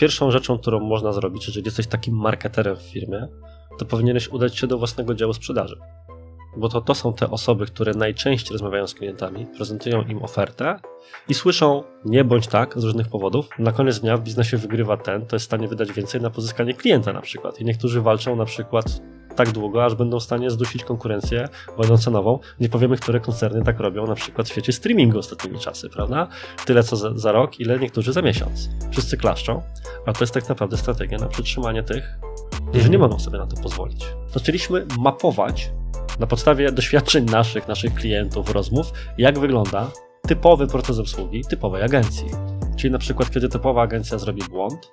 pierwszą rzeczą, którą można zrobić, jeżeli jesteś takim marketerem w firmie, to powinieneś udać się do własnego działu sprzedaży. Bo to, to są te osoby, które najczęściej rozmawiają z klientami, prezentują im ofertę i słyszą nie bądź tak z różnych powodów. Na koniec dnia w biznesie wygrywa ten, to jest w stanie wydać więcej na pozyskanie klienta na przykład. I niektórzy walczą na przykład tak długo, aż będą w stanie zdusić konkurencję wojną cenową. Nie powiemy, które koncerny tak robią, na przykład w świecie streamingu ostatnimi czasy, prawda? Tyle co za, za rok, ile niektórzy za miesiąc. Wszyscy klaszczą, a to jest tak naprawdę strategia na przetrzymanie tych, którzy nie mhm. mogą sobie na to pozwolić. Zaczęliśmy mapować na podstawie doświadczeń naszych, naszych klientów, rozmów, jak wygląda typowy proces obsługi typowej agencji. Czyli na przykład, kiedy typowa agencja zrobi błąd,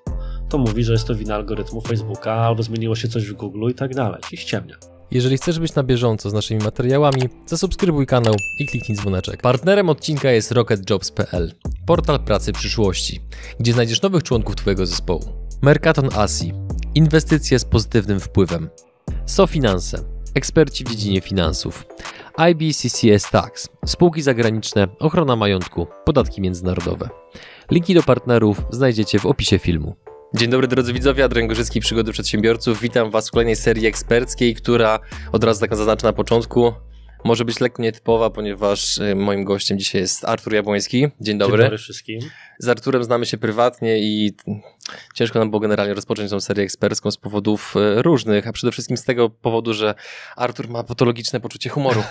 to mówi, że jest to wina algorytmu Facebooka, albo zmieniło się coś w Google i tak dalej. I ściemnia. Jeżeli chcesz być na bieżąco z naszymi materiałami, zasubskrybuj kanał i kliknij dzwoneczek. Partnerem odcinka jest rocketjobs.pl, portal pracy przyszłości, gdzie znajdziesz nowych członków Twojego zespołu. Mercaton Asi, inwestycje z pozytywnym wpływem. SoFinanse, eksperci w dziedzinie finansów. IBCCS Tax, spółki zagraniczne, ochrona majątku, podatki międzynarodowe. Linki do partnerów znajdziecie w opisie filmu. Dzień dobry drodzy widzowie, Adrian Gorzycki, Przygody Przedsiębiorców. Witam Was w kolejnej serii eksperckiej, która od razu tak zaznaczę na początku. Może być lekko nietypowa, ponieważ y, moim gościem dzisiaj jest Artur Jabłoński. Dzień dobry. Dzień dobry wszystkim z Arturem znamy się prywatnie i ciężko nam było generalnie rozpocząć tą serię ekspercką z powodów e, różnych, a przede wszystkim z tego powodu, że Artur ma patologiczne poczucie humoru.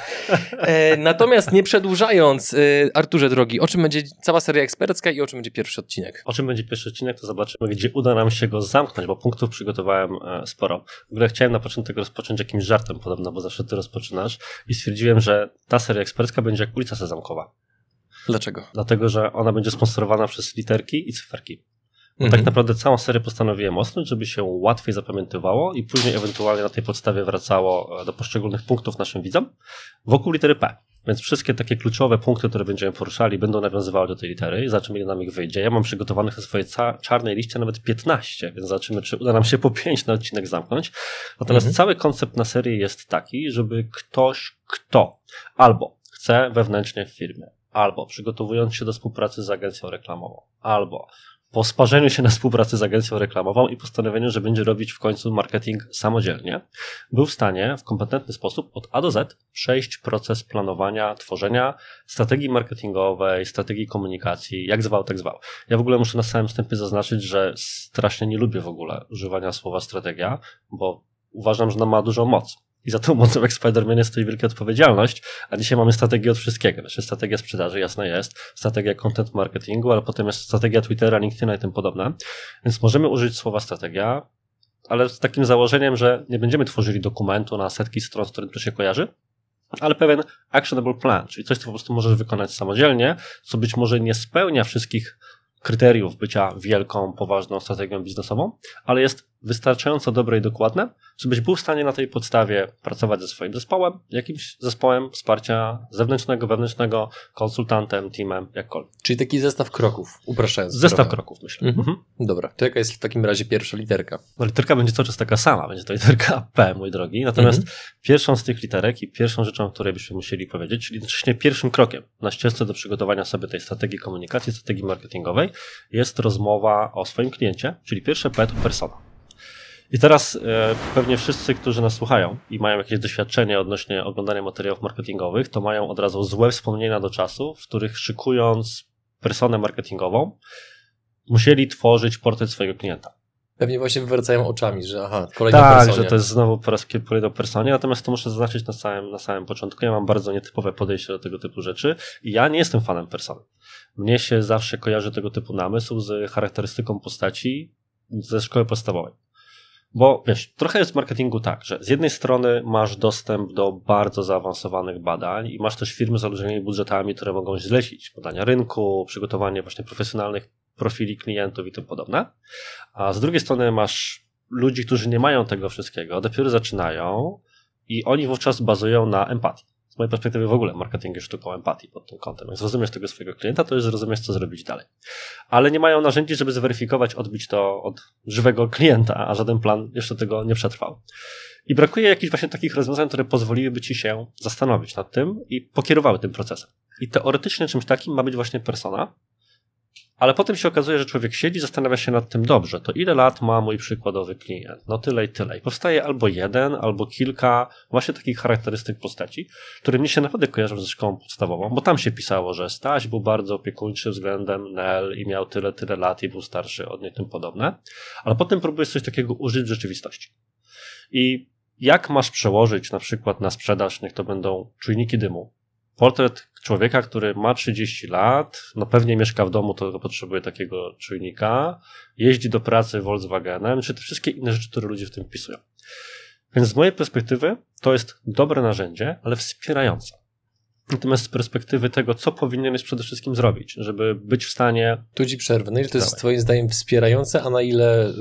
E, natomiast nie przedłużając, e, Arturze drogi, o czym będzie cała seria ekspercka i o czym będzie pierwszy odcinek? O czym będzie pierwszy odcinek, to zobaczymy, gdzie uda nam się go zamknąć, bo punktów przygotowałem sporo. W ogóle chciałem na początek rozpocząć jakimś żartem podobno, bo zawsze ty rozpoczynasz i stwierdziłem, że ta seria ekspercka będzie jak ulica Sezamkowa. Dlaczego? Dlatego, że ona będzie sponsorowana przez literki i cyferki. Mhm. Tak naprawdę całą serię postanowiłem osnąć, żeby się łatwiej zapamiętywało i później ewentualnie na tej podstawie wracało e, do poszczególnych punktów naszym widzom wokół litery P. Więc wszystkie takie kluczowe punkty, które będziemy poruszali, będą nawiązywały do tej litery i zobaczymy, ile nam ich wyjdzie. Ja mam przygotowanych na swojej czarnej liście nawet 15, więc zobaczymy, czy uda nam się po 5 na odcinek zamknąć. Natomiast mhm. cały koncept na serii jest taki, żeby ktoś, kto albo chce wewnętrznie w firmie, albo przygotowując się do współpracy z agencją reklamową, albo po sparzeniu się na współpracy z agencją reklamową i postanowieniu, że będzie robić w końcu marketing samodzielnie, był w stanie w kompetentny sposób od A do Z przejść proces planowania, tworzenia strategii marketingowej, strategii komunikacji, jak zwał, tak zwał. Ja w ogóle muszę na samym wstępie zaznaczyć, że strasznie nie lubię w ogóle używania słowa strategia, bo uważam, że ona ma dużą moc. I za tą mocą jak Spider-Man stoi wielka odpowiedzialność, a dzisiaj mamy strategię od wszystkiego. Znaczy strategia sprzedaży, jasna jest, strategia content marketingu, ale potem jest strategia Twittera, LinkedIna i tym podobne. Więc możemy użyć słowa strategia, ale z takim założeniem, że nie będziemy tworzyli dokumentu na setki stron, z którym to się kojarzy, ale pewien actionable plan, czyli coś, co po prostu możesz wykonać samodzielnie, co być może nie spełnia wszystkich kryteriów bycia wielką, poważną strategią biznesową, ale jest wystarczająco dobre i dokładne, żebyś był w stanie na tej podstawie pracować ze swoim zespołem, jakimś zespołem wsparcia zewnętrznego, wewnętrznego, konsultantem, teamem, jakkolwiek. Czyli taki zestaw kroków, upraszczając. Zestaw trochę. kroków, myślę. Mhm. Mhm. Dobra, to jaka jest w takim razie pierwsza literka? No, literka będzie cały czas taka sama, będzie to literka P, mój drogi. Natomiast mhm. pierwszą z tych literek i pierwszą rzeczą, o której byśmy musieli powiedzieć, czyli jednocześnie pierwszym krokiem na ścieżce do przygotowania sobie tej strategii komunikacji, strategii marketingowej, jest rozmowa o swoim kliencie, czyli pierwsze P to persona. I teraz e, pewnie wszyscy, którzy nas słuchają i mają jakieś doświadczenie odnośnie oglądania materiałów marketingowych, to mają od razu złe wspomnienia do czasu, w których szykując personę marketingową, musieli tworzyć portret swojego klienta. Pewnie właśnie wywracają oczami, że aha, kolejna tak, personie. że to jest znowu po raz kolejny o personie, natomiast to muszę zaznaczyć na samym, na samym początku, ja mam bardzo nietypowe podejście do tego typu rzeczy i ja nie jestem fanem persony. Mnie się zawsze kojarzy tego typu namysł z charakterystyką postaci ze szkoły podstawowej. Bo wiesz, trochę jest w marketingu tak, że z jednej strony masz dostęp do bardzo zaawansowanych badań i masz też firmy z olbrzymimi budżetami, które mogą zlecić badania rynku, przygotowanie właśnie profesjonalnych profili klientów i tym podobne. A z drugiej strony masz ludzi, którzy nie mają tego wszystkiego, dopiero zaczynają i oni wówczas bazują na empatii z mojej perspektywy w ogóle marketing jest sztuką empatii pod tym kątem. Jak zrozumiesz tego swojego klienta, to już zrozumiesz, co zrobić dalej. Ale nie mają narzędzi, żeby zweryfikować, odbić to od żywego klienta, a żaden plan jeszcze tego nie przetrwał. I brakuje jakichś właśnie takich rozwiązań, które pozwoliłyby ci się zastanowić nad tym i pokierowały tym procesem. I teoretycznie czymś takim ma być właśnie persona, ale potem się okazuje, że człowiek siedzi, zastanawia się nad tym dobrze. To ile lat ma mój przykładowy klient? No tyle i tyle. I powstaje albo jeden, albo kilka właśnie takich charakterystyk postaci, które mnie się naprawdę kojarzą ze szkołą podstawową, bo tam się pisało, że Staś był bardzo opiekuńczy względem Nel i miał tyle, tyle lat i był starszy od niej, tym podobne. Ale potem próbujesz coś takiego użyć w rzeczywistości. I jak masz przełożyć na przykład na sprzedaż, niech to będą czujniki dymu, portret człowieka, który ma 30 lat, no pewnie mieszka w domu, to potrzebuje takiego czujnika, jeździ do pracy Volkswagenem, czy te wszystkie inne rzeczy, które ludzie w tym wpisują. Więc z mojej perspektywy to jest dobre narzędzie, ale wspierające. Natomiast z perspektywy tego, co powinieneś przede wszystkim zrobić, żeby być w stanie. Tu ci przerwę. ile to jest Twoim zdaniem wspierające, a na ile y,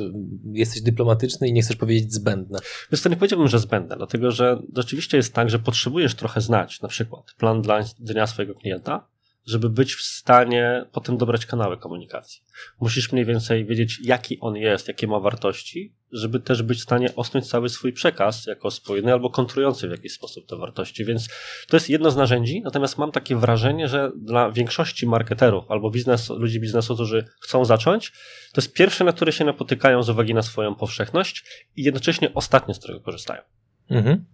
jesteś dyplomatyczny i nie chcesz powiedzieć zbędne? Więc to nie powiedziałbym, że zbędne, dlatego że rzeczywiście jest tak, że potrzebujesz trochę znać na przykład plan dla dnia swojego klienta, żeby być w stanie potem dobrać kanały komunikacji. Musisz mniej więcej wiedzieć, jaki on jest, jakie ma wartości, żeby też być w stanie osnąć cały swój przekaz jako spójny albo kontrujący w jakiś sposób te wartości. Więc to jest jedno z narzędzi, natomiast mam takie wrażenie, że dla większości marketerów albo biznes, ludzi biznesu, którzy chcą zacząć, to jest pierwsze, na które się napotykają z uwagi na swoją powszechność i jednocześnie ostatnie, z którego korzystają. Mhm.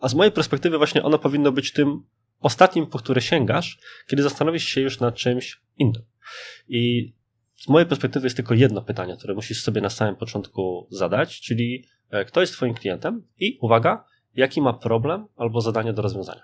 A z mojej perspektywy właśnie ono powinno być tym ostatnim, po które sięgasz, kiedy zastanowisz się już nad czymś innym. I z mojej perspektywy jest tylko jedno pytanie, które musisz sobie na samym początku zadać, czyli e, kto jest Twoim klientem i uwaga, jaki ma problem albo zadanie do rozwiązania.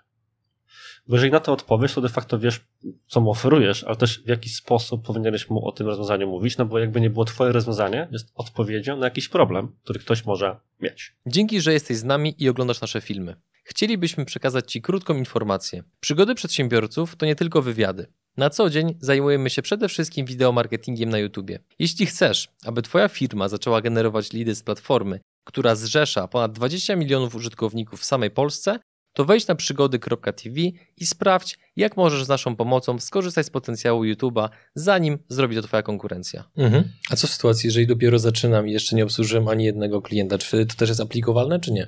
Bo jeżeli na to odpowiesz, to de facto wiesz, co mu oferujesz, ale też w jaki sposób powinieneś mu o tym rozwiązaniu mówić, no bo jakby nie było twoje rozwiązanie, jest odpowiedzią na jakiś problem, który ktoś może mieć. Dzięki, że jesteś z nami i oglądasz nasze filmy chcielibyśmy przekazać Ci krótką informację. Przygody przedsiębiorców to nie tylko wywiady. Na co dzień zajmujemy się przede wszystkim wideomarketingiem na YouTube. Jeśli chcesz, aby Twoja firma zaczęła generować lidy z platformy, która zrzesza ponad 20 milionów użytkowników w samej Polsce, to wejdź na przygody.tv i sprawdź, jak możesz z naszą pomocą skorzystać z potencjału YouTube'a, zanim zrobi to Twoja konkurencja. Mhm. A co w sytuacji, jeżeli dopiero zaczynam i jeszcze nie obsłużyłem ani jednego klienta? Czy to też jest aplikowalne, czy nie?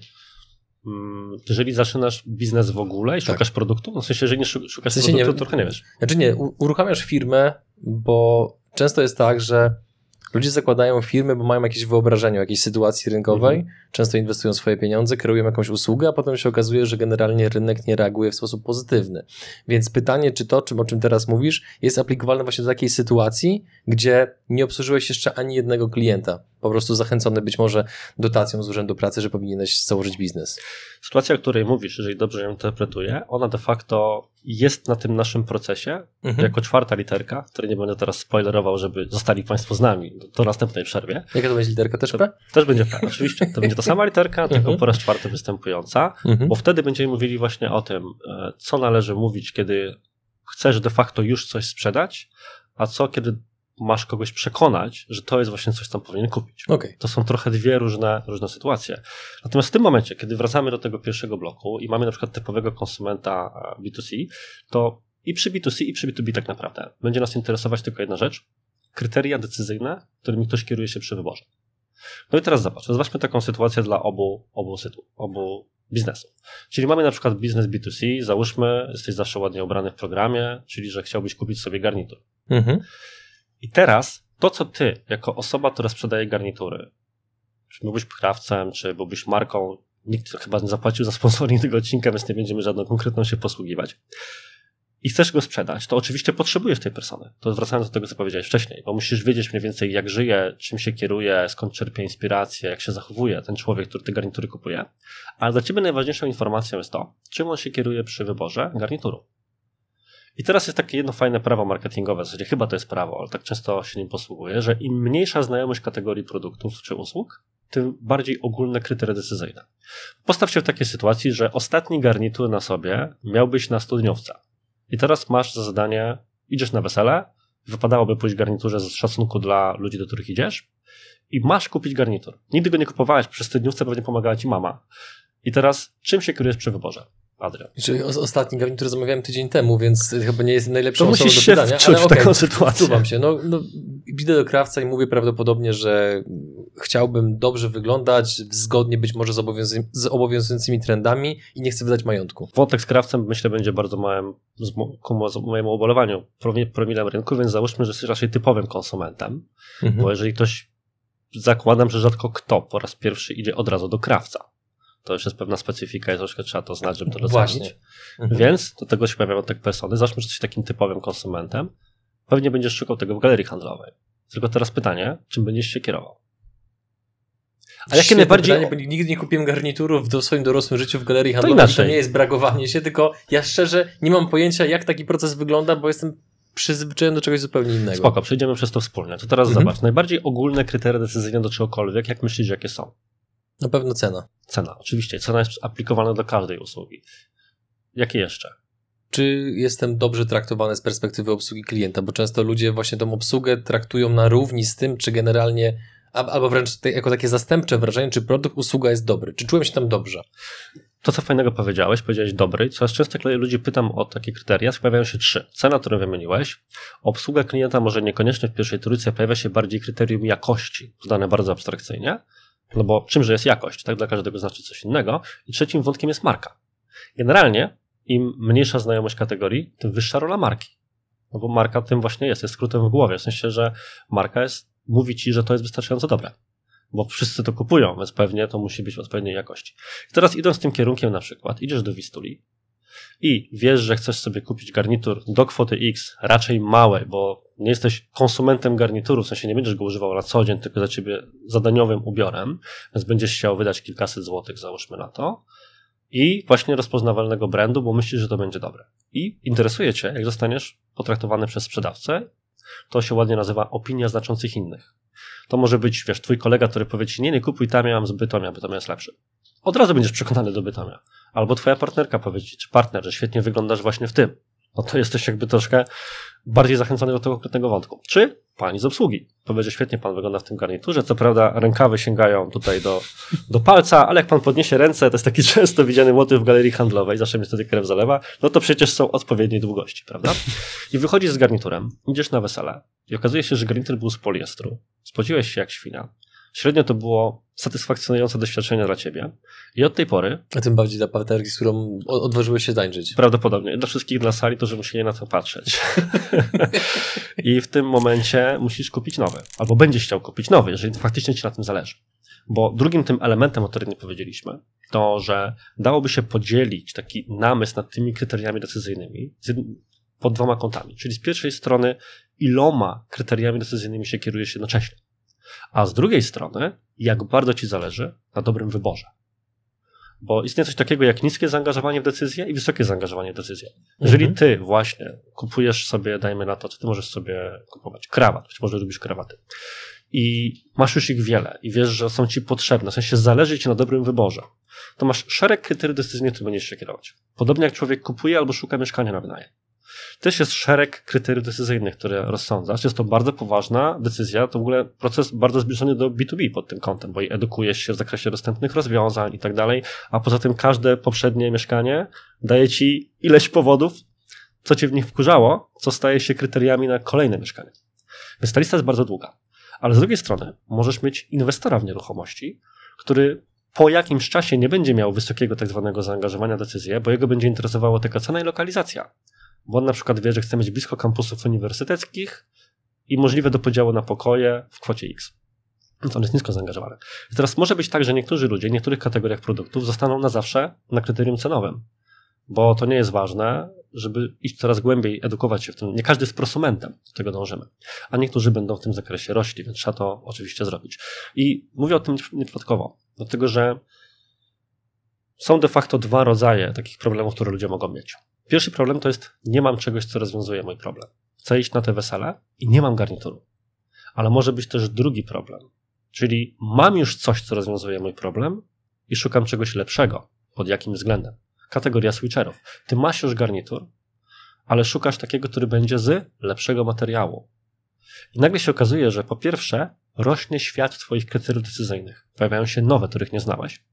Mm, jeżeli zaczynasz biznes w ogóle i tak. szukasz tak. produktu, no w sensie, że nie szukasz w sensie produktu, nie, to trochę nie wiesz. Znaczy nie, uruchamiasz firmę, bo często jest tak, że ludzie zakładają firmy, bo mają jakieś wyobrażenie o jakiejś sytuacji rynkowej, mhm. często inwestują swoje pieniądze, kreują jakąś usługę, a potem się okazuje, że generalnie rynek nie reaguje w sposób pozytywny. Więc pytanie, czy to, czym, o czym teraz mówisz, jest aplikowalne właśnie do takiej sytuacji, gdzie nie obsłużyłeś jeszcze ani jednego klienta po prostu zachęcony być może dotacją z Urzędu Pracy, że powinieneś założyć biznes. Sytuacja, o której mówisz, jeżeli dobrze ją interpretuję, ona de facto jest na tym naszym procesie, mhm. jako czwarta literka, której nie będę teraz spoilerował, żeby zostali Państwo z nami do następnej przerwie. Jaka to będzie literka? Też P? też będzie P, oczywiście. To będzie ta sama literka, tylko mhm. po raz czwarty występująca, mhm. bo wtedy będziemy mówili właśnie o tym, e, co należy mówić, kiedy chcesz de facto już coś sprzedać, a co kiedy masz kogoś przekonać, że to jest właśnie coś, co powinien kupić. Okay. To są trochę dwie różne, różne sytuacje. Natomiast w tym momencie, kiedy wracamy do tego pierwszego bloku i mamy na przykład typowego konsumenta e, B2C, to i przy B2C, i przy B2B tak naprawdę będzie nas interesować tylko jedna rzecz. Kryteria decyzyjne, którymi ktoś kieruje się przy wyborze. No i teraz zobacz, rozważmy taką sytuację dla obu, obu, sytu, obu biznesów. Czyli mamy na przykład biznes B2C, załóżmy, jesteś zawsze ładnie ubrany w programie, czyli że chciałbyś kupić sobie garnitur. Mhm. I teraz to, co ty, jako osoba, która sprzedaje garnitury, czy byłbyś krawcem, czy byłbyś marką, nikt chyba nie zapłacił za sponsoring tego odcinka, więc nie będziemy żadną konkretną się posługiwać. I chcesz go sprzedać, to oczywiście potrzebujesz tej persony. To wracając do tego, co powiedziałeś wcześniej, bo musisz wiedzieć mniej więcej, jak żyje, czym się kieruje, skąd czerpie inspirację, jak się zachowuje ten człowiek, który te garnitury kupuje. Ale dla ciebie najważniejszą informacją jest to, czym on się kieruje przy wyborze garnituru. I teraz jest takie jedno fajne prawo marketingowe, w zasadzie chyba to jest prawo, ale tak często się nim posługuje, że im mniejsza znajomość kategorii produktów czy usług, tym bardziej ogólne kryteria decyzyjne. Postaw się w takiej sytuacji, że ostatni garnitur na sobie miałbyś na studniówca. I teraz masz za zadanie, idziesz na wesele, wypadałoby pójść w garniturze z szacunku dla ludzi, do których idziesz, i masz kupić garnitur. Nigdy go nie kupowałeś, przez studniówce pewnie pomagała ci mama. I teraz czym się kierujesz przy wyborze? Adrian. Czyli znaczy, ostatni garnitur zamawiałem tydzień temu, więc chyba nie jest najlepszą to osobą musisz się pytania. Się ale w okay, taką sytuację. Czuwam się. No, no, idę do krawca i mówię prawdopodobnie, że chciałbym dobrze wyglądać, zgodnie być może z, z obowiązującymi trendami i nie chcę wydać majątku. Wątek z krawcem myślę będzie bardzo małym z mo z mojemu obolewaniu promilem rynku, więc załóżmy, że jesteś raczej typowym konsumentem, mhm. bo jeżeli ktoś zakładam, że rzadko kto po raz pierwszy idzie od razu do krawca. To już jest pewna specyfika i troszkę trzeba to znać, żeby to docenić. Mhm. Więc do tego się pojawiają te tak persony. Zacznę, że jesteś takim typowym konsumentem. Pewnie będziesz szukał tego w galerii handlowej. Tylko teraz pytanie, czym będziesz się kierował? A jakie najbardziej. Pytanie, bo nigdy nie kupiłem garniturów w swoim dorosłym życiu w galerii handlowej. To, to nie jest bragowanie się, tylko ja szczerze nie mam pojęcia, jak taki proces wygląda, bo jestem przyzwyczajony do czegoś zupełnie innego. Spoko, przejdziemy przez to wspólnie. To teraz mhm. zobacz. Najbardziej ogólne kryteria decyzyjne do czegokolwiek, jak myślisz, jakie są? Na pewno cena. Cena, oczywiście. Cena jest aplikowana do każdej usługi. Jakie jeszcze? Czy jestem dobrze traktowany z perspektywy obsługi klienta? Bo często ludzie właśnie tą obsługę traktują na równi z tym, czy generalnie, albo wręcz jako takie zastępcze wrażenie, czy produkt, usługa jest dobry. Czy czułem się tam dobrze? To, co fajnego powiedziałeś, powiedziałeś dobry. Coraz częściej ludzi pytam o takie kryteria. Pojawiają się trzy. Cena, którą wymieniłeś. Obsługa klienta może niekoniecznie w pierwszej trójce pojawia się bardziej kryterium jakości, podane bardzo abstrakcyjnie. No bo czymże jest jakość, tak? Dla każdego znaczy coś innego. I trzecim wątkiem jest marka. Generalnie im mniejsza znajomość kategorii, tym wyższa rola marki. No bo marka tym właśnie jest, jest skrótem w głowie, w sensie, że marka jest, mówi ci, że to jest wystarczająco dobre. Bo wszyscy to kupują, więc pewnie to musi być odpowiedniej jakości. I teraz idąc tym kierunkiem na przykład, idziesz do Wistuli i wiesz, że chcesz sobie kupić garnitur do kwoty X, raczej małej, bo nie jesteś konsumentem garnituru, w sensie nie będziesz go używał na co dzień, tylko za ciebie zadaniowym ubiorem, więc będziesz chciał wydać kilkaset złotych, załóżmy na to, i właśnie rozpoznawalnego brandu, bo myślisz, że to będzie dobre. I interesuje cię, jak zostaniesz potraktowany przez sprzedawcę, to się ładnie nazywa opinia znaczących innych. To może być, wiesz, twój kolega, który powie ci, nie, nie kupuj tam, ja mam z Bytomia, Bytomia jest lepszy. Od razu będziesz przekonany do Bytomia. Albo twoja partnerka czy partner, że świetnie wyglądasz właśnie w tym. No to jesteś jakby troszkę bardziej zachęcony do tego konkretnego wątku. Czy pani z obsługi? To świetnie pan wygląda w tym garniturze. Co prawda rękawy sięgają tutaj do, do palca, ale jak pan podniesie ręce, to jest taki często widziany motyw w galerii handlowej, zawsze mnie wtedy krew zalewa, no to przecież są odpowiedniej długości, prawda? I wychodzisz z garniturem, idziesz na wesele i okazuje się, że garnitur był z poliestru. Spodziłeś się jak świna. Średnio to było satysfakcjonujące doświadczenie dla ciebie. I od tej pory. A tym bardziej dla partnerki, z którą odważyłeś się tańczyć. Prawdopodobnie. Dla wszystkich na sali, to że musieli na to patrzeć. I w tym momencie musisz kupić nowy, albo będziesz chciał kupić nowy, jeżeli faktycznie ci na tym zależy. Bo drugim tym elementem, o którym nie powiedzieliśmy, to, że dałoby się podzielić taki namysł nad tymi kryteriami decyzyjnymi pod dwoma kątami. Czyli z pierwszej strony, iloma kryteriami decyzyjnymi się się jednocześnie. A z drugiej strony, jak bardzo ci zależy na dobrym wyborze. Bo istnieje coś takiego jak niskie zaangażowanie w decyzję i wysokie zaangażowanie w decyzję. Jeżeli mhm. ty właśnie kupujesz sobie, dajmy na to, co ty możesz sobie kupować, krawat, być może lubisz krawaty i masz już ich wiele i wiesz, że są ci potrzebne, w sensie zależy ci na dobrym wyborze, to masz szereg kryteriów decyzyjnych, które będziesz się kierować. Podobnie jak człowiek kupuje albo szuka mieszkania na wynajem. Też jest szereg kryteriów decyzyjnych, które rozsądzasz. Jest to bardzo poważna decyzja, to w ogóle proces bardzo zbliżony do B2B pod tym kątem, bo edukujesz się w zakresie dostępnych rozwiązań i tak dalej, a poza tym każde poprzednie mieszkanie daje ci ileś powodów, co cię w nich wkurzało, co staje się kryteriami na kolejne mieszkanie. Więc ta lista jest bardzo długa. Ale z drugiej strony możesz mieć inwestora w nieruchomości, który po jakimś czasie nie będzie miał wysokiego tak zwanego zaangażowania w decyzję, bo jego będzie interesowało tylko cena i lokalizacja bo on na przykład wie, że chce mieć blisko kampusów uniwersyteckich i możliwe do podziału na pokoje w kwocie X. Więc on jest nisko zaangażowany. I teraz może być tak, że niektórzy ludzie w niektórych kategoriach produktów zostaną na zawsze na kryterium cenowym, bo to nie jest ważne, żeby iść coraz głębiej, edukować się w tym. Nie każdy jest prosumentem, do tego dążymy, a niektórzy będą w tym zakresie rośli, więc trzeba to oczywiście zrobić. I mówię o tym nieprzypadkowo, dlatego że są de facto dwa rodzaje takich problemów, które ludzie mogą mieć. Pierwszy problem to jest, nie mam czegoś, co rozwiązuje mój problem. Chcę iść na te wesele i nie mam garnituru. Ale może być też drugi problem. Czyli mam już coś, co rozwiązuje mój problem i szukam czegoś lepszego. Pod jakim względem? Kategoria switcherów. Ty masz już garnitur, ale szukasz takiego, który będzie z lepszego materiału. I nagle się okazuje, że po pierwsze rośnie świat Twoich kryteriów decyzyjnych. Pojawiają się nowe, których nie znałeś.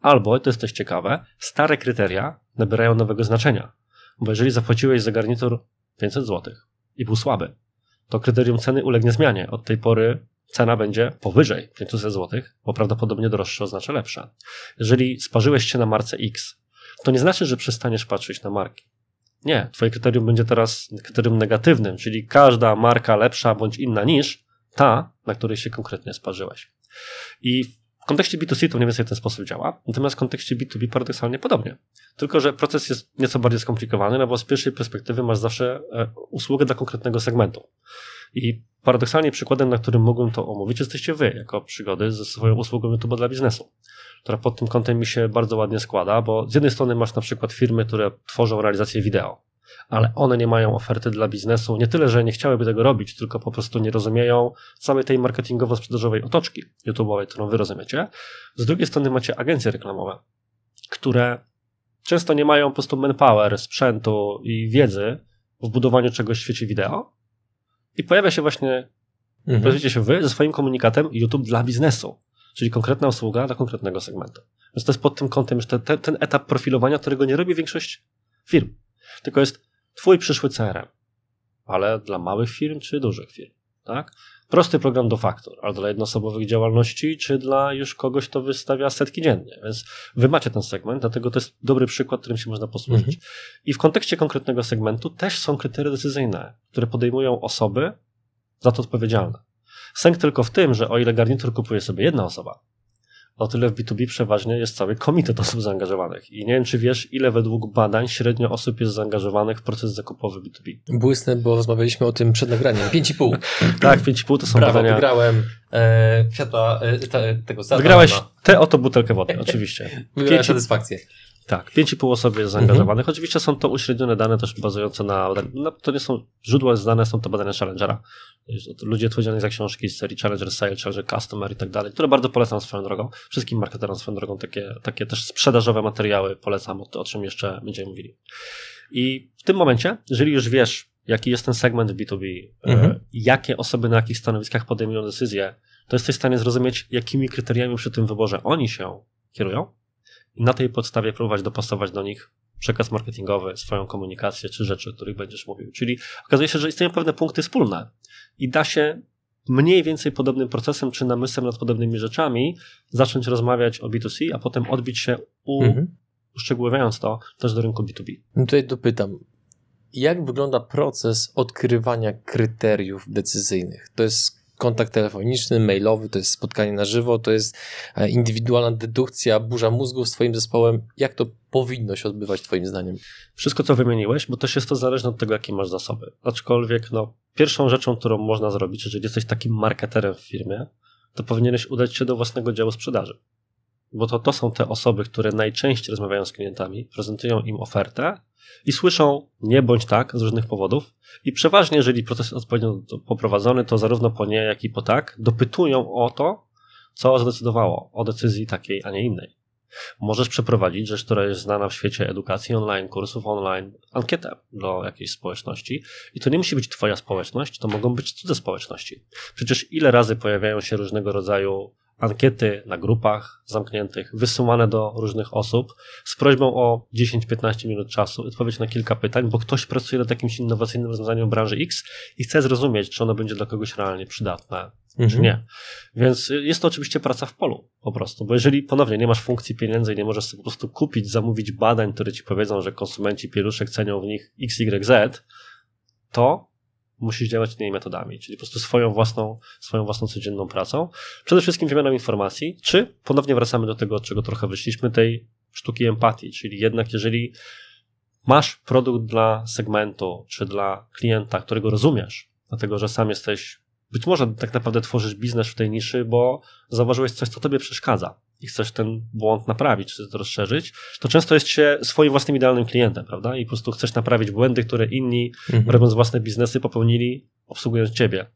Albo, to jest też ciekawe, stare kryteria nabierają nowego znaczenia bo jeżeli zapłaciłeś za garnitur 500 zł i był słaby, to kryterium ceny ulegnie zmianie. Od tej pory cena będzie powyżej 500 zł, bo prawdopodobnie droższe oznacza lepsze. Jeżeli sparzyłeś się na marce X, to nie znaczy, że przestaniesz patrzeć na marki. Nie, twoje kryterium będzie teraz kryterium negatywnym, czyli każda marka lepsza bądź inna niż ta, na której się konkretnie sparzyłeś. I w kontekście B2C to mniej więcej w ten sposób działa, natomiast w kontekście B2B paradoksalnie podobnie. Tylko, że proces jest nieco bardziej skomplikowany, no bo z pierwszej perspektywy masz zawsze e, usługę dla konkretnego segmentu. I paradoksalnie przykładem, na którym mogłem to omówić, jesteście wy, jako przygody ze swoją usługą YouTube dla biznesu, która pod tym kątem mi się bardzo ładnie składa, bo z jednej strony masz na przykład firmy, które tworzą realizację wideo, ale one nie mają oferty dla biznesu. Nie tyle, że nie chciałyby tego robić, tylko po prostu nie rozumieją samej tej marketingowo-sprzedażowej otoczki YouTube'owej, którą wy rozumiecie. Z drugiej strony macie agencje reklamowe, które często nie mają po prostu manpower, sprzętu i wiedzy w budowaniu czegoś w świecie wideo. I pojawia się właśnie, mhm. się wy ze swoim komunikatem YouTube dla biznesu, czyli konkretna usługa dla konkretnego segmentu. Więc to jest pod tym kątem, że ten, ten etap profilowania, którego nie robi większość firm. Tylko jest Twój przyszły CRM, ale dla małych firm czy dużych firm, tak? Prosty program do faktur, ale dla jednoosobowych działalności, czy dla już kogoś, kto wystawia setki dziennie. Więc wy macie ten segment, dlatego to jest dobry przykład, którym się można posłużyć. Mhm. I w kontekście konkretnego segmentu też są kryteria decyzyjne, które podejmują osoby za to odpowiedzialne. Sęk tylko w tym, że o ile garnitur kupuje sobie jedna osoba, o tyle w B2B przeważnie jest cały komitet osób zaangażowanych. I nie wiem, czy wiesz, ile według badań średnio osób jest zaangażowanych w proces zakupowy B2B. Błysnę, bo rozmawialiśmy o tym przed nagraniem. 5,5. tak, 5,5 to są Brawo, badania. wygrałem e, kwiatła e, te, tego Saturna. Wygrałeś tę oto butelkę wody, oczywiście. Wygrałem satysfakcję. Tak, 5,5 osób jest mhm. zaangażowanych. Mhm. Oczywiście są to uśrednione dane też bazujące na, na, no, To nie są źródła znane, są to badania Challengera. Ludzie odpowiedzialni za książki z serii Challenger Sale, Challenger Customer i tak dalej, które bardzo polecam swoją drogą. Wszystkim marketerom swoją drogą takie, takie też sprzedażowe materiały polecam, o, o czym jeszcze będziemy mówili. I w tym momencie, jeżeli już wiesz, jaki jest ten segment B2B, e, mhm. jakie osoby na jakich stanowiskach podejmują decyzje, to jesteś w stanie zrozumieć, jakimi kryteriami przy tym wyborze oni się kierują i na tej podstawie próbować dopasować do nich przekaz marketingowy, swoją komunikację czy rzeczy, o których będziesz mówił. Czyli okazuje się, że istnieją pewne punkty wspólne i da się mniej więcej podobnym procesem czy namysłem nad podobnymi rzeczami zacząć rozmawiać o B2C, a potem odbić się u, mhm. uszczegółowiając to też do rynku B2B. No tutaj dopytam. Jak wygląda proces odkrywania kryteriów decyzyjnych? To jest kontakt telefoniczny, mailowy, to jest spotkanie na żywo, to jest e, indywidualna dedukcja, burza mózgu z Twoim zespołem. Jak to powinno się odbywać Twoim zdaniem? Wszystko, co wymieniłeś, bo też jest to zależne od tego, jakie masz zasoby. Aczkolwiek, no, pierwszą rzeczą, którą można zrobić, jeżeli jesteś takim marketerem w firmie, to powinieneś udać się do własnego działu sprzedaży bo to, to są te osoby, które najczęściej rozmawiają z klientami, prezentują im ofertę i słyszą nie bądź tak z różnych powodów. I przeważnie, jeżeli proces jest odpowiednio poprowadzony, to zarówno po nie, jak i po tak dopytują o to, co zdecydowało o decyzji takiej, a nie innej. Możesz przeprowadzić rzecz, która jest znana w świecie edukacji online, kursów online, ankietę do jakiejś społeczności. I to nie musi być Twoja społeczność, to mogą być cudze społeczności. Przecież ile razy pojawiają się różnego rodzaju ankiety na grupach zamkniętych, wysyłane do różnych osób z prośbą o 10-15 minut czasu, odpowiedź na kilka pytań, bo ktoś pracuje nad jakimś innowacyjnym rozwiązaniem branży X i chce zrozumieć, czy ono będzie dla kogoś realnie przydatne, mhm. czy nie. Więc jest to oczywiście praca w polu po prostu, bo jeżeli ponownie nie masz funkcji pieniędzy i nie możesz sobie po prostu kupić, zamówić badań, które ci powiedzą, że konsumenci pieluszek cenią w nich XYZ, to musisz działać innymi metodami, czyli po prostu swoją własną, swoją własną codzienną pracą. Przede wszystkim wymianą informacji, czy ponownie wracamy do tego, od czego trochę wyszliśmy, tej sztuki empatii, czyli jednak jeżeli masz produkt dla segmentu, czy dla klienta, którego rozumiesz, dlatego że sam jesteś, być może tak naprawdę tworzysz biznes w tej niszy, bo zauważyłeś coś, co tobie przeszkadza i chcesz ten błąd naprawić, czy to rozszerzyć, to często jest się swoim własnym idealnym klientem, prawda? I po prostu chcesz naprawić błędy, które inni, mhm. robiąc własne biznesy, popełnili, obsługując ciebie.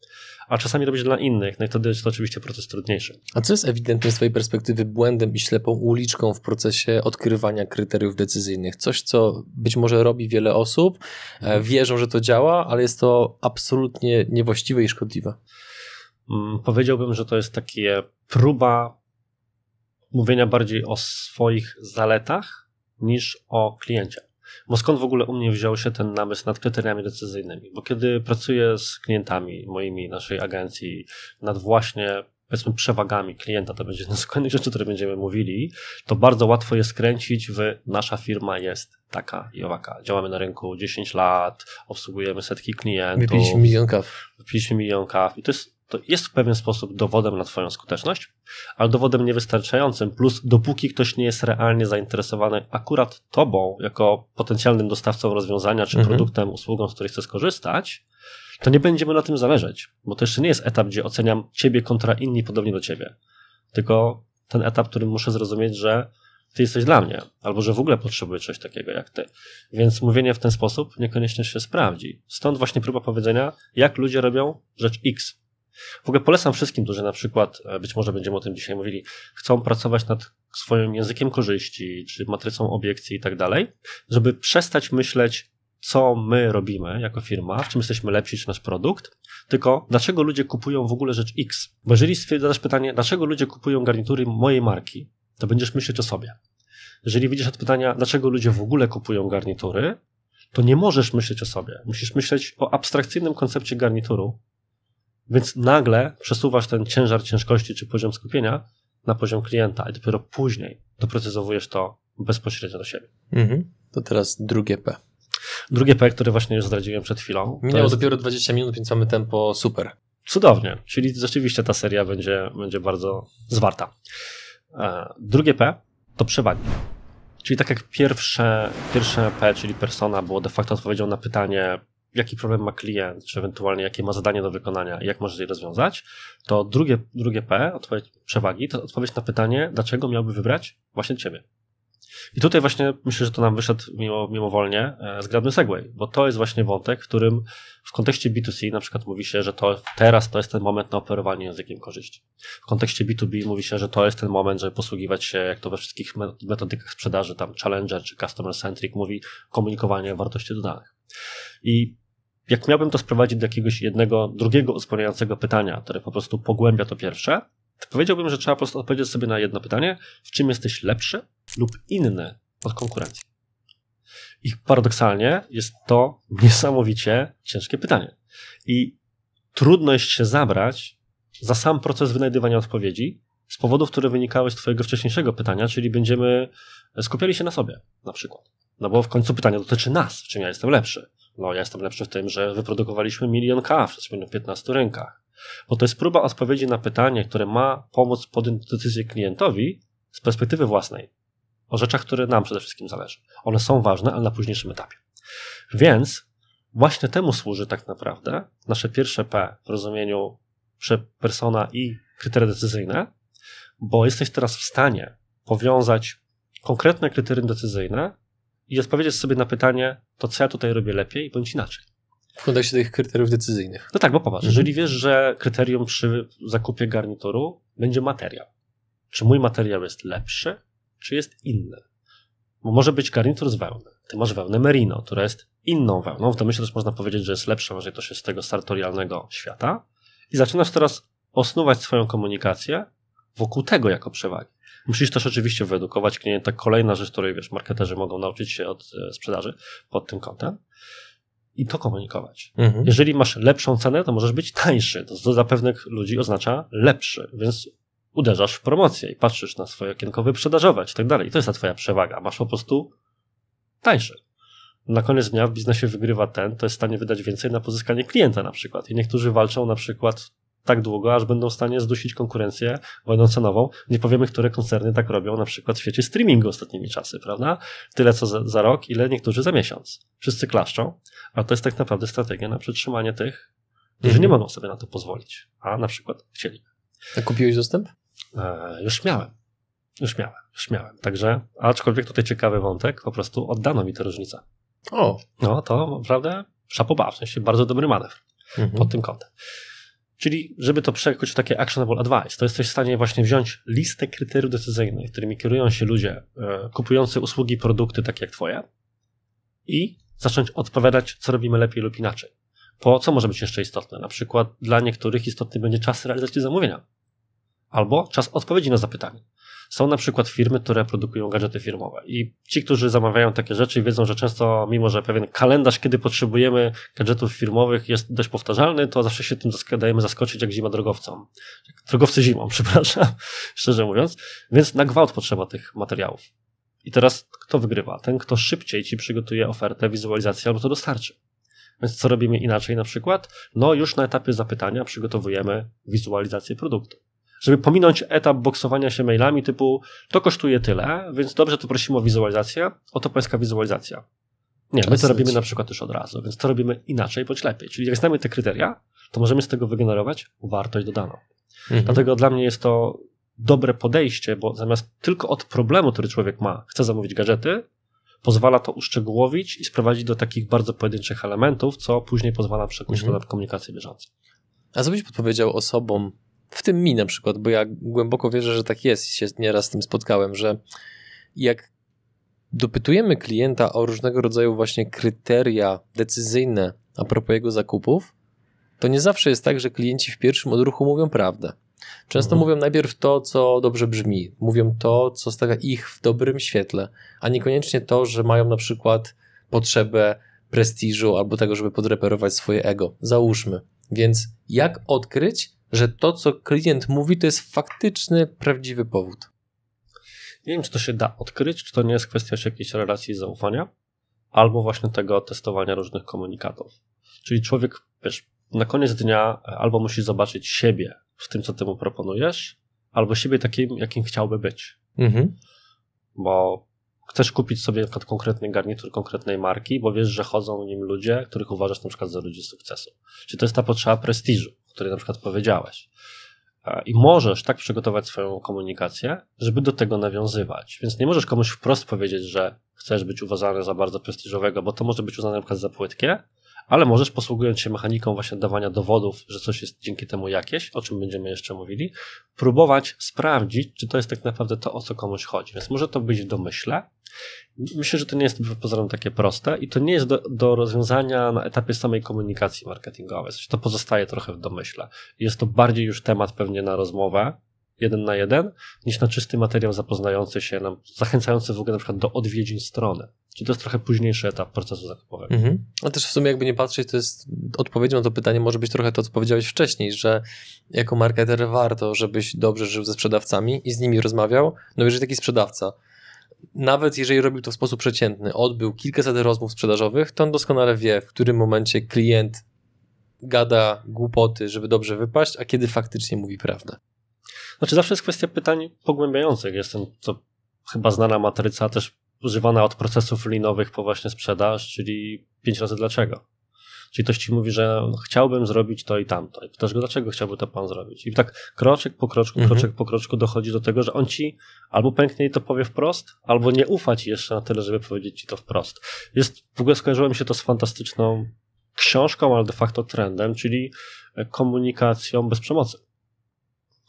A czasami robić dla innych, no i wtedy jest to oczywiście proces trudniejszy. A co jest ewidentnie z Twojej perspektywy błędem i ślepą uliczką w procesie odkrywania kryteriów decyzyjnych? Coś, co być może robi wiele osób, e, mhm. wierzą, że to działa, ale jest to absolutnie niewłaściwe i szkodliwe. Mm, powiedziałbym, że to jest takie próba mówienia bardziej o swoich zaletach niż o kliencie. Bo skąd w ogóle u mnie wziął się ten namysł nad kryteriami decyzyjnymi? Bo kiedy pracuję z klientami moimi, naszej agencji, nad właśnie powiedzmy przewagami klienta, to będzie jedna z kolejnych rzeczy, o których będziemy mówili, to bardzo łatwo jest kręcić w nasza firma jest taka i owaka. Działamy na rynku 10 lat, obsługujemy setki klientów. Wypiliśmy milion kaw. Wypiliśmy milion kaw i to jest to jest w pewien sposób dowodem na Twoją skuteczność, ale dowodem niewystarczającym. Plus, dopóki ktoś nie jest realnie zainteresowany akurat Tobą, jako potencjalnym dostawcą rozwiązania, czy mhm. produktem, usługą, z której chce skorzystać, to nie będziemy na tym zależeć, bo to jeszcze nie jest etap, gdzie oceniam Ciebie kontra inni podobnie do Ciebie. Tylko ten etap, w którym muszę zrozumieć, że ty jesteś dla mnie, albo że w ogóle potrzebuję czegoś takiego jak ty. Więc mówienie w ten sposób niekoniecznie się sprawdzi. Stąd właśnie próba powiedzenia, jak ludzie robią rzecz X. W ogóle polecam wszystkim, którzy na przykład, e, być może będziemy o tym dzisiaj mówili, chcą pracować nad swoim językiem korzyści, czy matrycą obiekcji i tak dalej, żeby przestać myśleć, co my robimy jako firma, w czym jesteśmy lepsi, czy nasz produkt, tylko dlaczego ludzie kupują w ogóle rzecz X. Bo jeżeli zadasz pytanie, dlaczego ludzie kupują garnitury mojej marki, to będziesz myśleć o sobie. Jeżeli widzisz od pytania, dlaczego ludzie w ogóle kupują garnitury, to nie możesz myśleć o sobie. Musisz myśleć o abstrakcyjnym koncepcie garnituru, więc nagle przesuwasz ten ciężar ciężkości czy poziom skupienia na poziom klienta, i dopiero później doprecyzowujesz to bezpośrednio do siebie. Mhm. To teraz drugie P. Drugie P, które właśnie już zdradziłem przed chwilą. Minęło jest... dopiero 20 minut, więc mamy tempo super. Cudownie, czyli rzeczywiście ta seria będzie, będzie bardzo zwarta. E, drugie P to przewadnik. Czyli tak jak pierwsze, pierwsze P, czyli persona, było de facto odpowiedzią na pytanie, jaki problem ma klient, czy ewentualnie jakie ma zadanie do wykonania i jak możesz je rozwiązać, to drugie, drugie P, odpowiedź przewagi, to odpowiedź na pytanie, dlaczego miałby wybrać właśnie ciebie. I tutaj właśnie myślę, że to nam wyszedł mimo, mimowolnie z e, zgrabny segway, bo to jest właśnie wątek, w którym w kontekście B2C na przykład mówi się, że to teraz to jest ten moment na operowanie językiem korzyści. W kontekście B2B mówi się, że to jest ten moment, żeby posługiwać się, jak to we wszystkich metodykach sprzedaży, tam Challenger czy Customer Centric mówi, komunikowanie wartości dodanych. I jak miałbym to sprowadzić do jakiegoś jednego, drugiego uzupełniającego pytania, które po prostu pogłębia to pierwsze, to powiedziałbym, że trzeba po prostu odpowiedzieć sobie na jedno pytanie, w czym jesteś lepszy lub inny od konkurencji. I paradoksalnie jest to niesamowicie ciężkie pytanie. I trudność się zabrać za sam proces wynajdywania odpowiedzi z powodów, które wynikały z Twojego wcześniejszego pytania, czyli będziemy skupiali się na sobie na przykład. No bo w końcu pytanie dotyczy nas, w czym ja jestem lepszy. No ja jestem lepszy w tym, że wyprodukowaliśmy milion kaw w 15 rękach. Bo to jest próba odpowiedzi na pytanie, które ma pomóc podjąć decyzję klientowi z perspektywy własnej. O rzeczach, które nam przede wszystkim zależy. One są ważne, ale na późniejszym etapie. Więc właśnie temu służy tak naprawdę nasze pierwsze P w rozumieniu persona i kryteria decyzyjne, bo jesteś teraz w stanie powiązać konkretne kryterium decyzyjne i odpowiedzieć sobie na pytanie, to co ja tutaj robię lepiej bądź inaczej. W kontekście tych kryteriów decyzyjnych. No tak, bo popatrz, mhm. jeżeli wiesz, że kryterium przy zakupie garnituru będzie materiał. Czy mój materiał jest lepszy, czy jest inny? Bo może być garnitur z wełny. Ty masz wełnę merino, która jest inną wełną. W domyśle też można powiedzieć, że jest lepsza, może to się z tego sartorialnego świata. I zaczynasz teraz osnuwać swoją komunikację wokół tego jako przewagi. Musisz też oczywiście wyedukować klienta. Kolejna rzecz, której wiesz, marketerzy mogą nauczyć się od e, sprzedaży pod tym kątem i to komunikować. Mhm. Jeżeli masz lepszą cenę, to możesz być tańszy. To dla pewnych ludzi oznacza lepszy, więc uderzasz w promocję i patrzysz na swoje okienko wyprzedażowe i tak dalej. To jest ta twoja przewaga. Masz po prostu tańszy. Na koniec dnia w biznesie wygrywa ten, to jest w stanie wydać więcej na pozyskanie klienta na przykład. I niektórzy walczą na przykład tak długo, aż będą w stanie zdusić konkurencję wojną cenową. Nie powiemy, które koncerny tak robią, na przykład w świecie streamingu ostatnimi czasy, prawda? Tyle co za, za rok, ile niektórzy za miesiąc. Wszyscy klaszczą, ale to jest tak naprawdę strategia na przetrzymanie tych, którzy mhm. nie mogą sobie na to pozwolić, a na przykład chcieli. A kupiłeś dostęp? E, już miałem. Już miałem, już miałem. Także, aczkolwiek tutaj ciekawy wątek, po prostu oddano mi tę różnicę. O! No, to naprawdę szapoba, w sensie bardzo dobry manewr mhm. pod tym kątem. Czyli, żeby to przekuć w takie actionable advice, to jesteś w stanie właśnie wziąć listę kryteriów decyzyjnych, którymi kierują się ludzie e, kupujący usługi, produkty takie jak Twoje i zacząć odpowiadać, co robimy lepiej lub inaczej. Po co może być jeszcze istotne? Na przykład dla niektórych istotny będzie czas realizacji zamówienia albo czas odpowiedzi na zapytanie. Są na przykład firmy, które produkują gadżety firmowe i ci, którzy zamawiają takie rzeczy, wiedzą, że często, mimo że pewien kalendarz, kiedy potrzebujemy gadżetów firmowych, jest dość powtarzalny, to zawsze się tym dajemy zaskoczyć, jak zima drogowcom. Drogowcy zimą, przepraszam, szczerze mówiąc. Więc na gwałt potrzeba tych materiałów. I teraz kto wygrywa? Ten, kto szybciej ci przygotuje ofertę, wizualizację albo to dostarczy. Więc co robimy inaczej na przykład? No już na etapie zapytania przygotowujemy wizualizację produktu żeby pominąć etap boksowania się mailami typu to kosztuje tyle, więc dobrze, to prosimy o wizualizację, oto pańska wizualizacja. Nie, my to robimy na przykład już od razu, więc to robimy inaczej bądź lepiej. Czyli jak znamy te kryteria, to możemy z tego wygenerować wartość dodaną. Mhm. Dlatego dla mnie jest to dobre podejście, bo zamiast tylko od problemu, który człowiek ma, chce zamówić gadżety, pozwala to uszczegółowić i sprowadzić do takich bardzo pojedynczych elementów, co później pozwala przekuć mhm. to na komunikację bieżącą. A co byś podpowiedział osobom, w tym mi na przykład, bo ja głęboko wierzę, że tak jest i się nieraz z tym spotkałem, że jak dopytujemy klienta o różnego rodzaju właśnie kryteria decyzyjne a propos jego zakupów, to nie zawsze jest tak, że klienci w pierwszym odruchu mówią prawdę. Często mhm. mówią najpierw to, co dobrze brzmi, mówią to, co stawia ich w dobrym świetle, a niekoniecznie to, że mają na przykład potrzebę prestiżu albo tego, żeby podreperować swoje ego. Załóżmy. Więc jak odkryć, że to, co klient mówi, to jest faktyczny, prawdziwy powód. Nie wiem, czy to się da odkryć, czy to nie jest kwestia jakiejś relacji zaufania, albo właśnie tego testowania różnych komunikatów. Czyli człowiek, wiesz, na koniec dnia e, albo musi zobaczyć siebie w tym, co ty mu proponujesz, albo siebie takim, jakim chciałby być. Mhm. Bo chcesz kupić sobie na przykład konkretny garnitur konkretnej marki, bo wiesz, że chodzą nim ludzie, których uważasz na przykład za ludzi sukcesu. Czy to jest ta potrzeba prestiżu? której na przykład powiedziałeś. E, I możesz tak przygotować swoją komunikację, żeby do tego nawiązywać. Więc nie możesz komuś wprost powiedzieć, że chcesz być uważany za bardzo prestiżowego, bo to może być uznane na przykład za płytkie, ale możesz posługując się mechaniką właśnie dawania dowodów, że coś jest dzięki temu jakieś, o czym będziemy jeszcze mówili, próbować sprawdzić, czy to jest tak naprawdę to, o co komuś chodzi. Więc może to być w domyśle. Myślę, że to nie jest pozorem takie proste i to nie jest do, do rozwiązania na etapie samej komunikacji marketingowej. To pozostaje trochę w domyśle. Jest to bardziej już temat pewnie na rozmowę, jeden na jeden, niż na czysty materiał zapoznający się nam, zachęcający w ogóle na przykład do odwiedzin strony. Czyli to jest trochę późniejszy etap procesu zakupowego. Mhm. A też w sumie jakby nie patrzeć, to jest odpowiedzią na to pytanie może być trochę to, co powiedziałeś wcześniej, że jako marketer warto, żebyś dobrze żył ze sprzedawcami i z nimi rozmawiał. No jeżeli taki sprzedawca nawet jeżeli robił to w sposób przeciętny, odbył kilkaset rozmów sprzedażowych, to on doskonale wie, w którym momencie klient gada głupoty, żeby dobrze wypaść, a kiedy faktycznie mówi prawdę. Znaczy zawsze jest kwestia pytań pogłębiających. Jest ten, to chyba znana matryca, też używana od procesów linowych po właśnie sprzedaż, czyli pięć razy dlaczego. Czyli ktoś ci mówi, że chciałbym zrobić to i tamto. I pytasz go, dlaczego chciałby to pan zrobić. I tak kroczek po kroczku, mhm. kroczek po kroczku dochodzi do tego, że on ci albo pęknie i to powie wprost, albo nie ufa ci jeszcze na tyle, żeby powiedzieć ci to wprost. Jest, w ogóle skojarzyło mi się to z fantastyczną książką, ale de facto trendem, czyli komunikacją bez przemocy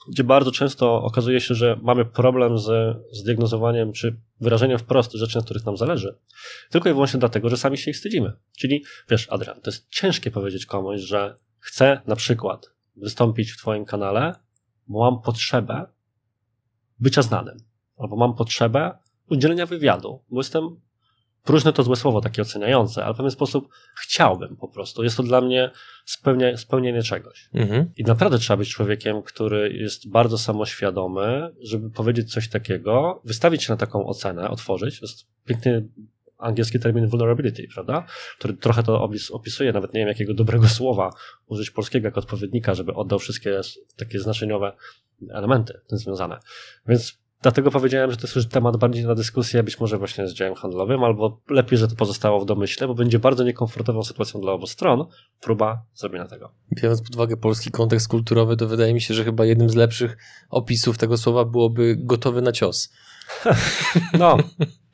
gdzie bardzo często okazuje się, że mamy problem z zdiagnozowaniem czy wyrażeniem wprost rzeczy, na których nam zależy, tylko i wyłącznie dlatego, że sami się ich wstydzimy. Czyli wiesz, Adrian, to jest ciężkie powiedzieć komuś, że chcę na przykład wystąpić w Twoim kanale, bo mam potrzebę bycia znanym, albo mam potrzebę udzielenia wywiadu, bo jestem Próżne to złe słowo, takie oceniające, ale w pewien sposób chciałbym po prostu. Jest to dla mnie spełnia, spełnienie czegoś. Mhm. I naprawdę trzeba być człowiekiem, który jest bardzo samoświadomy, żeby powiedzieć coś takiego, wystawić się na taką ocenę, otworzyć. Jest piękny angielski termin vulnerability, prawda? Który trochę to opisuje, nawet nie wiem jakiego dobrego słowa użyć polskiego jako odpowiednika, żeby oddał wszystkie takie znaczeniowe elementy z tym związane. Więc Dlatego powiedziałem, że to jest już temat bardziej na dyskusję, być może właśnie z działem handlowym, albo lepiej, że to pozostało w domyśle, bo będzie bardzo niekomfortową sytuacją dla obu stron próba zrobienia tego. Biorąc pod uwagę polski kontekst kulturowy, to wydaje mi się, że chyba jednym z lepszych opisów tego słowa byłoby gotowy na cios. No,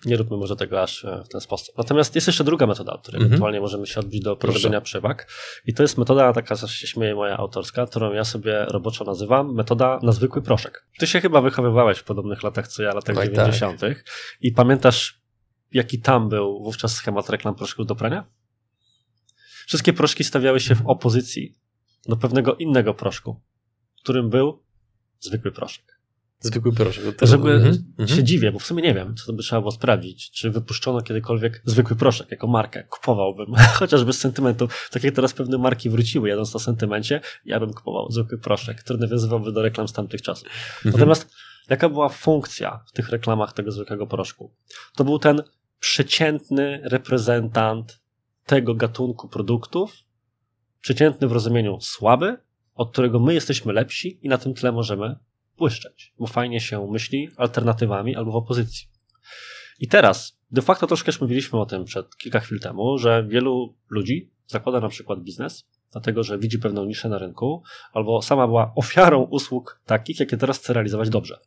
nie róbmy może tego aż e, w ten sposób. Natomiast jest jeszcze druga metoda, o której mm -hmm. ewentualnie możemy się odbić do prowadzenia przewag. I to jest metoda taka, co się śmieje, moja autorska, którą ja sobie roboczo nazywam metoda na zwykły proszek. Ty się chyba wychowywałeś w podobnych latach, co ja, latach no 90. Tak. tak. I pamiętasz, jaki tam był wówczas schemat reklam proszków do prania? Wszystkie proszki stawiały się w opozycji do pewnego innego proszku, którym był zwykły proszek. Zwykły proszek. To... Żeby mhm. się mhm. dziwię, bo w sumie nie wiem, co to by trzeba było sprawdzić. Czy wypuszczono kiedykolwiek zwykły proszek jako markę? Kupowałbym, chociażby z sentymentu. Tak jak teraz pewne marki wróciły jadąc na sentymencie, ja bym kupował zwykły proszek, który nawiązywałby do reklam z tamtych czasów. Mhm. Natomiast jaka była funkcja w tych reklamach tego zwykłego proszku? To był ten przeciętny reprezentant tego gatunku produktów, przeciętny w rozumieniu słaby, od którego my jesteśmy lepsi i na tym tle możemy błyszczeć, bo fajnie się myśli alternatywami albo w opozycji. I teraz, de facto troszkę już mówiliśmy o tym przed kilka chwil temu, że wielu ludzi zakłada na przykład biznes, dlatego że widzi pewną niszę na rynku, albo sama była ofiarą usług takich, jakie teraz chce realizować dobrze.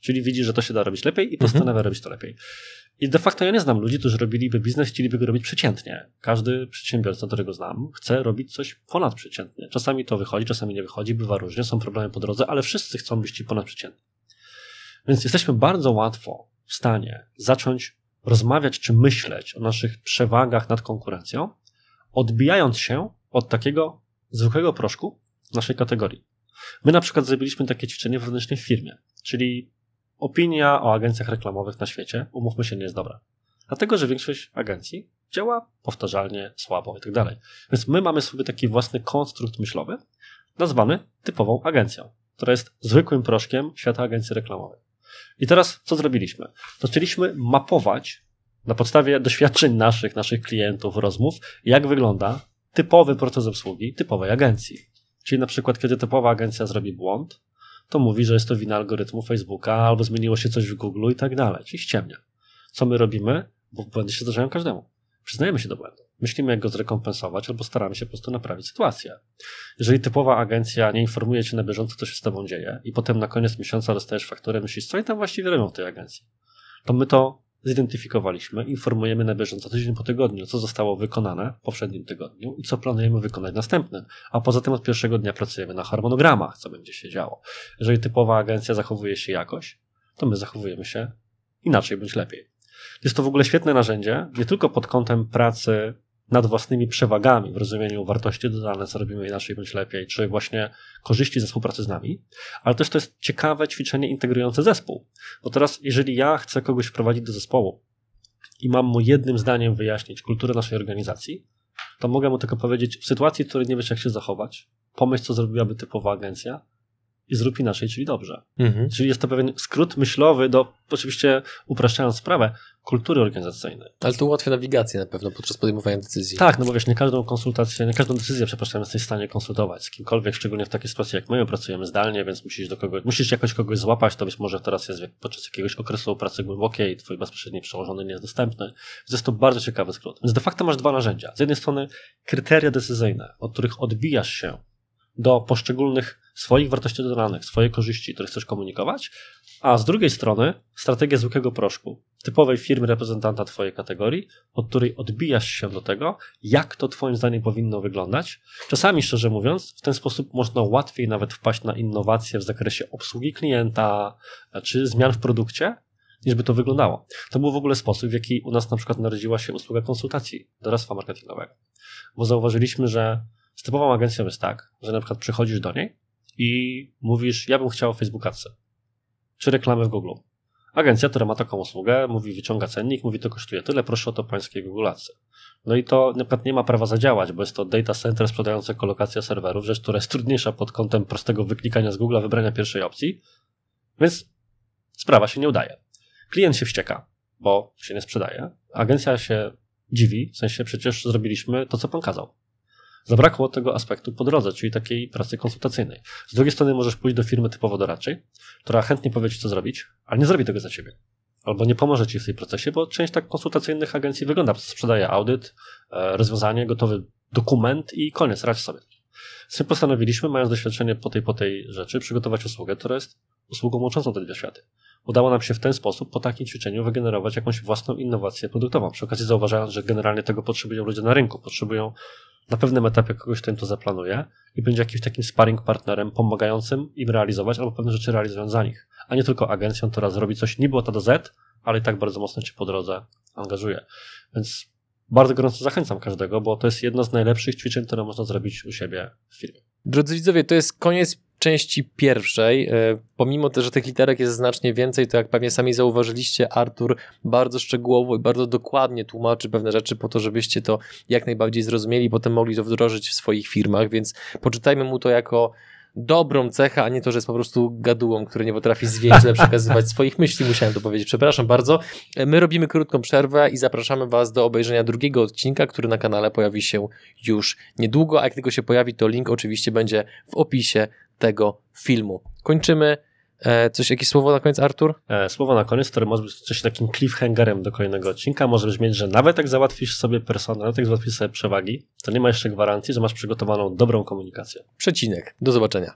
Czyli widzi, że to się da robić lepiej i postanawia mhm. robić to lepiej. I de facto ja nie znam ludzi, którzy robiliby biznes, chcieliby go robić przeciętnie. Każdy przedsiębiorca, którego znam, chce robić coś ponadprzeciętnie. Czasami to wychodzi, czasami nie wychodzi, bywa różnie, są problemy po drodze, ale wszyscy chcą być ci ponadprzeciętni. Więc jesteśmy bardzo łatwo w stanie zacząć rozmawiać czy myśleć o naszych przewagach nad konkurencją, odbijając się od takiego zwykłego proszku naszej kategorii. My na przykład zrobiliśmy takie ćwiczenie w firmie, czyli Opinia o agencjach reklamowych na świecie, umówmy się, nie jest dobra. Dlatego, że większość agencji działa powtarzalnie, słabo i tak dalej. Więc my mamy sobie taki własny konstrukt myślowy, nazwany typową agencją, która jest zwykłym proszkiem świata agencji reklamowej. I teraz co zrobiliśmy? Zaczęliśmy mapować na podstawie doświadczeń naszych, naszych klientów, rozmów, jak wygląda typowy proces obsługi typowej agencji. Czyli na przykład, kiedy typowa agencja zrobi błąd, to mówi, że jest to wina algorytmu Facebooka, albo zmieniło się coś w Google i tak dalej, czyli ściemnia. Co my robimy? Bo błędy się zdarzają każdemu. Przyznajemy się do błędu. Myślimy, jak go zrekompensować, albo staramy się po prostu naprawić sytuację. Jeżeli typowa agencja nie informuje cię na bieżąco, co się z tobą dzieje, i potem na koniec miesiąca dostajesz fakturę, myślisz, co i tam właściwie robią w tej agencji, to my to zidentyfikowaliśmy, informujemy na bieżąco tydzień po tygodniu, co zostało wykonane w poprzednim tygodniu i co planujemy wykonać następnym. A poza tym od pierwszego dnia pracujemy na harmonogramach, co będzie się działo. Jeżeli typowa agencja zachowuje się jakoś, to my zachowujemy się inaczej bądź lepiej. Jest to w ogóle świetne narzędzie, nie tylko pod kątem pracy nad własnymi przewagami w rozumieniu wartości dodane, co robimy inaczej bądź lepiej, czy właśnie korzyści ze współpracy z nami, ale też to jest ciekawe ćwiczenie integrujące zespół. Bo teraz, jeżeli ja chcę kogoś prowadzić do zespołu i mam mu jednym zdaniem wyjaśnić kulturę naszej organizacji, to mogę mu tylko powiedzieć, w sytuacji, w której nie wiesz, jak się zachować, pomyśl, co zrobiłaby typowa agencja, i zrób inaczej, czyli dobrze. Mhm. Czyli jest to pewien skrót myślowy do, oczywiście upraszczając sprawę, kultury organizacyjnej. Ale to ułatwia nawigację na pewno podczas podejmowania decyzji. Tak, no bo wiesz, nie każdą konsultację, nie każdą decyzję, przepraszam, jesteś w stanie konsultować z kimkolwiek, szczególnie w takiej sytuacji jak my, pracujemy zdalnie, więc musisz do kogoś, musisz jakoś kogoś złapać, to być może teraz jest podczas jakiegoś okresu pracy głębokiej, twój bezpośredni przełożony nie jest dostępny. Więc jest to bardzo ciekawy skrót. Więc de facto masz dwa narzędzia. Z jednej strony kryteria decyzyjne, od których odbijasz się do poszczególnych swoich wartości dodanych, swoje korzyści, które chcesz komunikować, a z drugiej strony strategia zwykłego proszku, typowej firmy reprezentanta Twojej kategorii, od której odbijasz się do tego, jak to Twoim zdaniem powinno wyglądać. Czasami, szczerze mówiąc, w ten sposób można łatwiej nawet wpaść na innowacje w zakresie obsługi klienta czy zmian w produkcie, niż by to wyglądało. To był w ogóle sposób, w jaki u nas na przykład narodziła się usługa konsultacji doradztwa marketingowego, bo zauważyliśmy, że z typową agencją jest tak, że na przykład przychodzisz do niej i mówisz, ja bym chciał Facebookadce czy reklamę w Google. Agencja, która ma taką usługę, mówi, wyciąga cennik, mówi, to kosztuje tyle, proszę o to pańskie Google No i to na przykład nie ma prawa zadziałać, bo jest to data center sprzedające kolokację serwerów, rzecz, która jest trudniejsza pod kątem prostego wyklikania z Google, wybrania pierwszej opcji, więc sprawa się nie udaje. Klient się wścieka, bo się nie sprzedaje. Agencja się dziwi, w sensie przecież zrobiliśmy to, co pan kazał. Zabrakło tego aspektu po drodze, czyli takiej pracy konsultacyjnej. Z drugiej strony możesz pójść do firmy typowo doradczej, która chętnie powie ci, co zrobić, ale nie zrobi tego za ciebie. Albo nie pomoże ci w tej procesie, bo część tak konsultacyjnych agencji wygląda. Sprzedaje audyt, e, rozwiązanie, gotowy dokument i koniec, radź sobie. Z tym postanowiliśmy, mając doświadczenie po tej, po tej rzeczy, przygotować usługę, która jest usługą łączącą te dwie światy udało nam się w ten sposób po takim ćwiczeniu wygenerować jakąś własną innowację produktową. Przy okazji zauważając, że generalnie tego potrzebują ludzie na rynku, potrzebują na pewnym etapie kogoś, kto im to zaplanuje i będzie jakimś takim sparring partnerem pomagającym im realizować albo pewne rzeczy realizując za nich, a nie tylko agencją, która zrobi coś niby od A do Z, ale i tak bardzo mocno cię po drodze angażuje. Więc bardzo gorąco zachęcam każdego, bo to jest jedno z najlepszych ćwiczeń, które można zrobić u siebie w firmie. Drodzy widzowie, to jest koniec części pierwszej, e, pomimo też, że tych literek jest znacznie więcej, to jak pewnie sami zauważyliście, Artur bardzo szczegółowo i bardzo dokładnie tłumaczy pewne rzeczy po to, żebyście to jak najbardziej zrozumieli potem mogli to wdrożyć w swoich firmach, więc poczytajmy mu to jako dobrą cechę, a nie to, że jest po prostu gadułą, który nie potrafi zwięźle przekazywać swoich myśli. Musiałem to powiedzieć. Przepraszam bardzo. E, my robimy krótką przerwę i zapraszamy Was do obejrzenia drugiego odcinka, który na kanale pojawi się już niedługo, a jak tylko się pojawi, to link oczywiście będzie w opisie tego filmu. Kończymy. E, coś, jakieś słowo na koniec, Artur? E, słowo na koniec, które może być coś takim cliffhangerem do kolejnego odcinka, może brzmieć, że nawet jak załatwisz sobie personel, nawet jak załatwisz sobie przewagi, to nie ma jeszcze gwarancji, że masz przygotowaną dobrą komunikację. Przecinek. Do zobaczenia.